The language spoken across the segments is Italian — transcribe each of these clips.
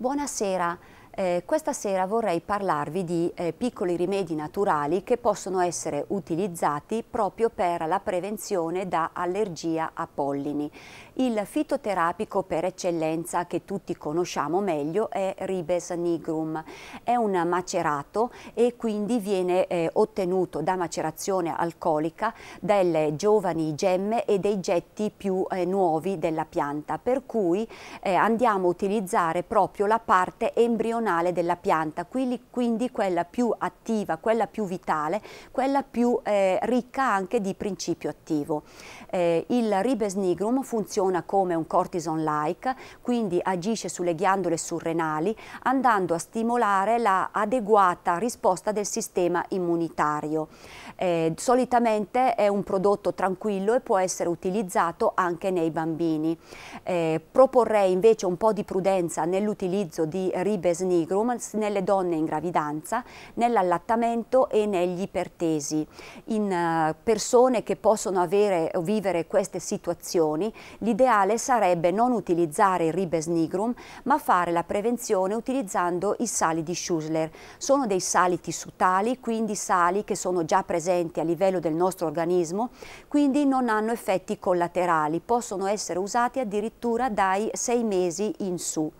Buonasera. Eh, questa sera vorrei parlarvi di eh, piccoli rimedi naturali che possono essere utilizzati proprio per la prevenzione da allergia a pollini. Il fitoterapico per eccellenza che tutti conosciamo meglio è Ribes nigrum. È un macerato e quindi viene eh, ottenuto da macerazione alcolica delle giovani gemme e dei getti più eh, nuovi della pianta, per cui eh, andiamo a utilizzare proprio la parte embrionale embrionale della pianta, quindi quella più attiva, quella più vitale, quella più eh, ricca anche di principio attivo. Eh, il ribes nigrum funziona come un cortison-like, quindi agisce sulle ghiandole surrenali andando a stimolare la adeguata risposta del sistema immunitario. Eh, solitamente è un prodotto tranquillo e può essere utilizzato anche nei bambini. Eh, proporrei invece un po' di prudenza nell'utilizzo di ribes nigrum nigrum nelle donne in gravidanza, nell'allattamento e negli ipertesi. In eh, persone che possono avere o vivere queste situazioni, l'ideale sarebbe non utilizzare il ribes nigrum, ma fare la prevenzione utilizzando i sali di Schusler. Sono dei sali tissutali, quindi sali che sono già presenti a livello del nostro organismo, quindi non hanno effetti collaterali, possono essere usati addirittura dai sei mesi in su.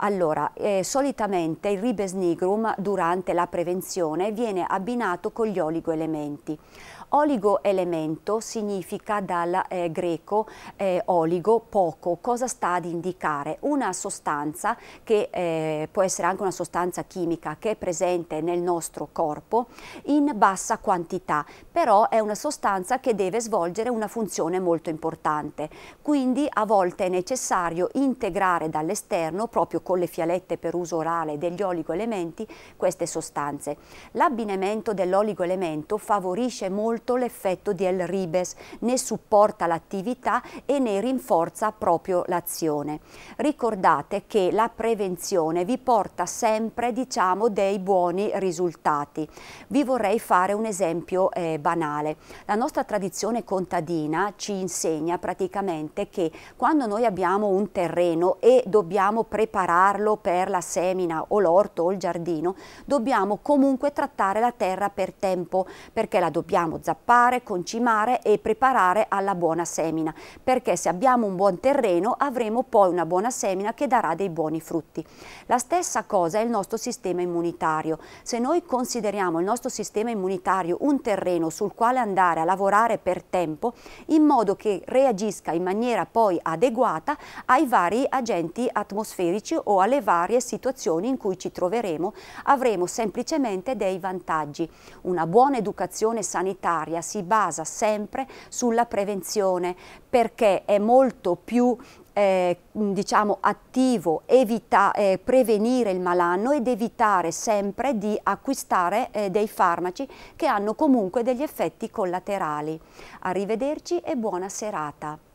Allora, eh, solitamente il ribes nigrum durante la prevenzione viene abbinato con gli oligoelementi. Oligoelemento significa dal eh, greco eh, oligo, poco. Cosa sta ad indicare? Una sostanza che eh, può essere anche una sostanza chimica che è presente nel nostro corpo in bassa quantità, però è una sostanza che deve svolgere una funzione molto importante. Quindi a volte è necessario integrare dall'esterno proprio con le fialette per uso orale degli oligoelementi queste sostanze. L'abbinamento dell'oligoelemento favorisce molto l'effetto di El ribes ne supporta l'attività e ne rinforza proprio l'azione. Ricordate che la prevenzione vi porta sempre diciamo, dei buoni risultati. Vi vorrei fare un esempio eh, banale. La nostra tradizione contadina ci insegna praticamente che quando noi abbiamo un terreno e dobbiamo preparare farlo per la semina o l'orto o il giardino, dobbiamo comunque trattare la terra per tempo perché la dobbiamo zappare, concimare e preparare alla buona semina perché se abbiamo un buon terreno avremo poi una buona semina che darà dei buoni frutti. La stessa cosa è il nostro sistema immunitario. Se noi consideriamo il nostro sistema immunitario un terreno sul quale andare a lavorare per tempo in modo che reagisca in maniera poi adeguata ai vari agenti atmosferici o alle varie situazioni in cui ci troveremo, avremo semplicemente dei vantaggi. Una buona educazione sanitaria si basa sempre sulla prevenzione perché è molto più eh, diciamo, attivo, evita, eh, prevenire il malanno ed evitare sempre di acquistare eh, dei farmaci che hanno comunque degli effetti collaterali. Arrivederci e buona serata.